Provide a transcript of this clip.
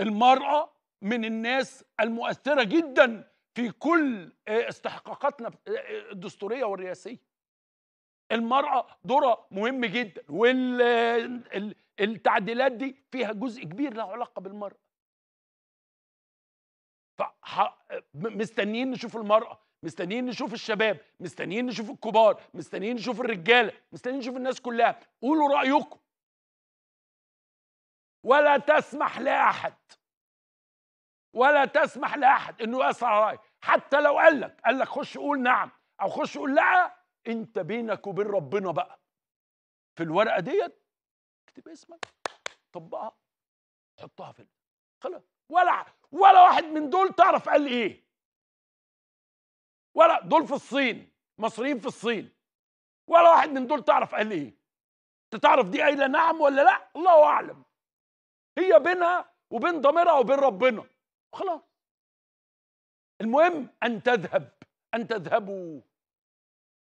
المرأة من الناس المؤثرة جدا في كل آه، استحقاقاتنا آه، آه، الدستورية والرئاسية المرأة دورها مهم جدا والتعديلات دي فيها جزء كبير له علاقة بالمرأة مستنيين نشوف المرأة مستنيين نشوف الشباب مستنيين نشوف الكبار مستنيين نشوف الرجالة مستنيين نشوف الناس كلها قولوا رأيكم ولا تسمح لاحد ولا تسمح لاحد انه ياثر رايك حتى لو قال لك قال لك خش قول نعم او خش قول لا انت بينك وبين ربنا بقى في الورقه ديت اكتب اسمك طبقها حطها في خلاص ولا ولا واحد من دول تعرف قال ايه ولا دول في الصين مصريين في الصين ولا واحد من دول تعرف قال ايه انت تعرف دي قايله نعم ولا لا الله اعلم هي بينها وبين ضميرها وبين ربنا خلاص المهم ان تذهب ان تذهبوا